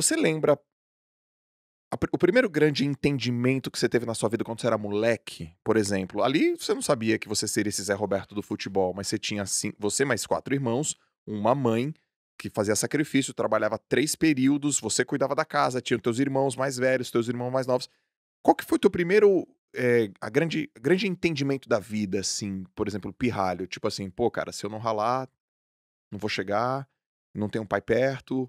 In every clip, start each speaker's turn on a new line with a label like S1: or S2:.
S1: Você lembra a, o primeiro grande entendimento que você teve na sua vida quando você era moleque, por exemplo? Ali você não sabia que você seria esse Zé Roberto do futebol, mas você tinha assim, você mais quatro irmãos, uma mãe que fazia sacrifício, trabalhava três períodos, você cuidava da casa, tinha teus irmãos mais velhos, teus irmãos mais novos. Qual que foi o teu primeiro é, a grande, grande entendimento da vida, assim, por exemplo, pirralho, tipo assim, pô, cara, se eu não ralar, não vou chegar, não tenho um pai perto,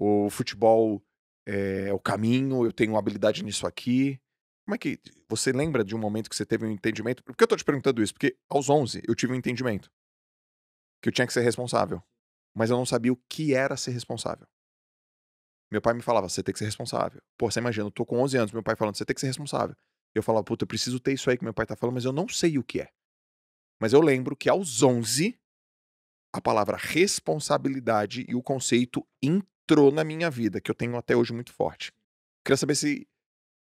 S1: o futebol é, o caminho, eu tenho habilidade nisso aqui. Como é que você lembra de um momento que você teve um entendimento? Por que eu tô te perguntando isso? Porque aos 11 eu tive um entendimento que eu tinha que ser responsável, mas eu não sabia o que era ser responsável. Meu pai me falava, você tem que ser responsável. Pô, você imagina, eu tô com 11 anos, meu pai falando, você tem que ser responsável. Eu falava, puta, eu preciso ter isso aí que meu pai tá falando, mas eu não sei o que é. Mas eu lembro que aos 11, a palavra responsabilidade e o conceito entrou na minha vida, que eu tenho até hoje muito forte. Queria saber se.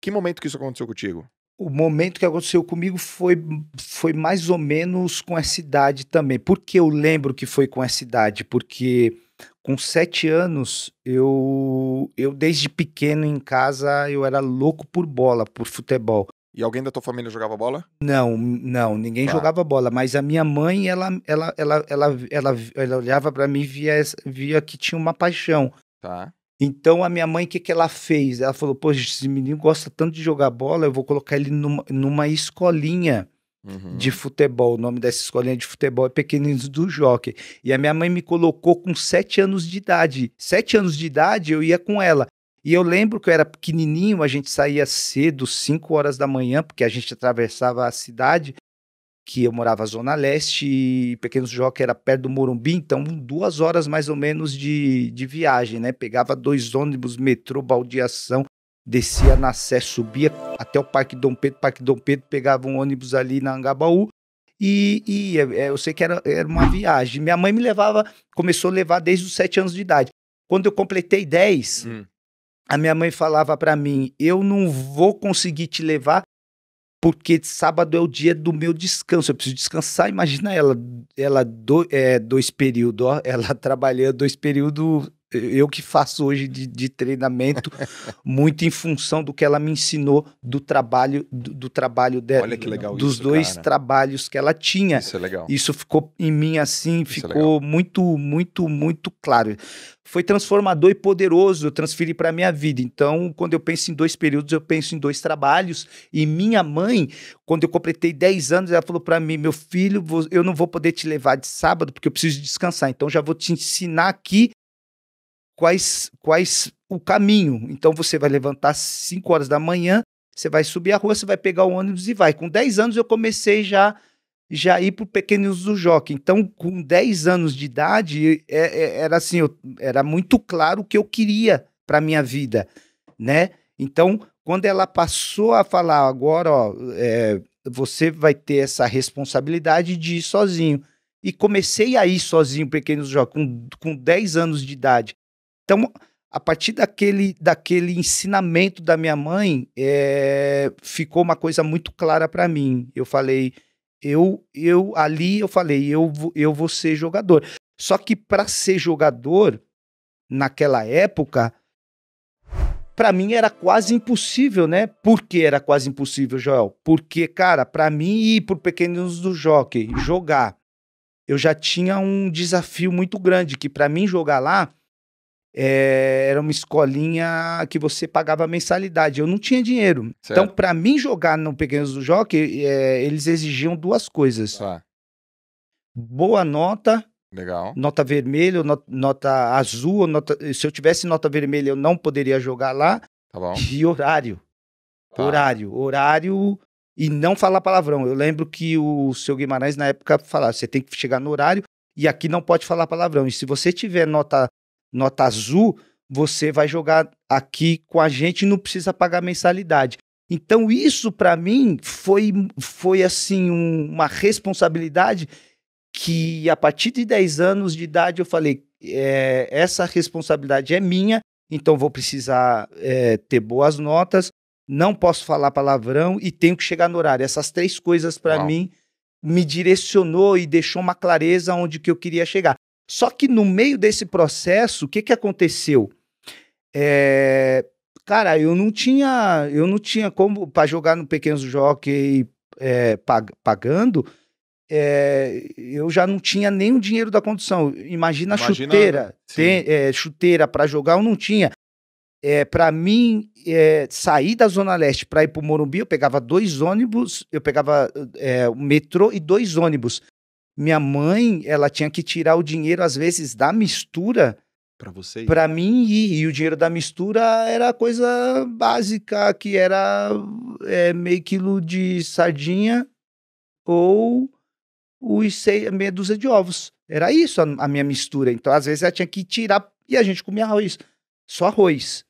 S1: Que momento que isso aconteceu contigo?
S2: O momento que aconteceu comigo foi, foi mais ou menos com essa idade também. Por que eu lembro que foi com essa idade? Porque com sete anos, eu, eu desde pequeno em casa, eu era louco por bola, por futebol.
S1: E alguém da tua família jogava bola?
S2: Não, não, ninguém tá. jogava bola, mas a minha mãe, ela ela ela ela, ela, ela olhava para mim via via que tinha uma paixão. Tá. Então a minha mãe, o que, que ela fez? Ela falou: Poxa, esse menino gosta tanto de jogar bola, eu vou colocar ele numa, numa escolinha uhum. de futebol. O nome dessa escolinha de futebol é Pequeninos do Jockey. E a minha mãe me colocou com sete anos de idade. Sete anos de idade eu ia com ela. E eu lembro que eu era pequenininho, a gente saía cedo, 5 horas da manhã, porque a gente atravessava a cidade, que eu morava Zona Leste, e Pequenos Joca era perto do Morumbi, então duas horas mais ou menos de, de viagem, né? Pegava dois ônibus, metrô, baldeação, descia na Sé, subia até o Parque Dom Pedro, Parque Dom Pedro, pegava um ônibus ali na Angabaú, e, e é, eu sei que era, era uma viagem. Minha mãe me levava, começou a levar desde os 7 anos de idade. Quando eu completei 10, hum a minha mãe falava para mim: eu não vou conseguir te levar porque sábado é o dia do meu descanso. Eu preciso descansar. Imagina ela, ela do, é, dois períodos, ela trabalhando dois períodos eu que faço hoje de, de treinamento muito em função do que ela me ensinou do trabalho do, do trabalho dela dos isso, dois cara. trabalhos que ela tinha isso é legal isso ficou em mim assim isso é ficou é muito muito muito claro foi transformador e poderoso eu transferi para minha vida então quando eu penso em dois períodos eu penso em dois trabalhos e minha mãe quando eu completei 10 anos ela falou para mim meu filho eu não vou poder te levar de sábado porque eu preciso descansar então já vou te ensinar aqui quais, quais o caminho. Então você vai levantar 5 horas da manhã, você vai subir a rua, você vai pegar o ônibus e vai. Com 10 anos eu comecei já já ir para o Pequenos do Jockey. Então, com 10 anos de idade, é, é, era assim, eu, era muito claro o que eu queria para minha vida, né? Então, quando ela passou a falar agora, ó, é, você vai ter essa responsabilidade de ir sozinho. E comecei a ir sozinho, Pequenos do com, com 10 anos de idade. Então, a partir daquele, daquele ensinamento da minha mãe, é, ficou uma coisa muito clara para mim. Eu falei, eu, eu ali eu falei, eu, eu vou ser jogador. Só que para ser jogador, naquela época, para mim era quase impossível, né? Por que era quase impossível, Joel? Porque, cara, para mim ir por pequenos do jockey, jogar, eu já tinha um desafio muito grande, que para mim jogar lá, é, era uma escolinha que você pagava mensalidade. Eu não tinha dinheiro. Então, certo. Então, para mim jogar no Pequenos do Jockey, é, eles exigiam duas coisas. Tá. Boa nota. Legal. Nota vermelha, not, nota azul. Nota, se eu tivesse nota vermelha, eu não poderia jogar lá. Tá bom. E horário. Tá. Horário. Horário e não falar palavrão. Eu lembro que o seu Guimarães, na época, falava: você tem que chegar no horário e aqui não pode falar palavrão. E se você tiver nota nota azul, você vai jogar aqui com a gente e não precisa pagar mensalidade. Então isso para mim foi foi assim um, uma responsabilidade que a partir de 10 anos de idade eu falei é, essa responsabilidade é minha, então vou precisar é, ter boas notas, não posso falar palavrão e tenho que chegar no horário. Essas três coisas para mim me direcionou e deixou uma clareza onde que eu queria chegar. Só que no meio desse processo, o que, que aconteceu? É, cara, eu não tinha, eu não tinha como para jogar no Pequenos Jockey é, pag pagando. É, eu já não tinha nem o dinheiro da condução. Imagina, Imagina chuteira, é, chuteira para jogar eu não tinha. É, para mim é, sair da Zona Leste para ir para o Morumbi, eu pegava dois ônibus, eu pegava é, o metrô e dois ônibus. Minha mãe, ela tinha que tirar o dinheiro, às vezes, da mistura
S1: para você? Para
S2: mim E o dinheiro da mistura era coisa básica, que era é, meio quilo de sardinha ou os seis, meia dúzia de ovos. Era isso a, a, minha mistura. Então, às vezes, ela tinha que tirar. E a gente comia arroz. Só arroz.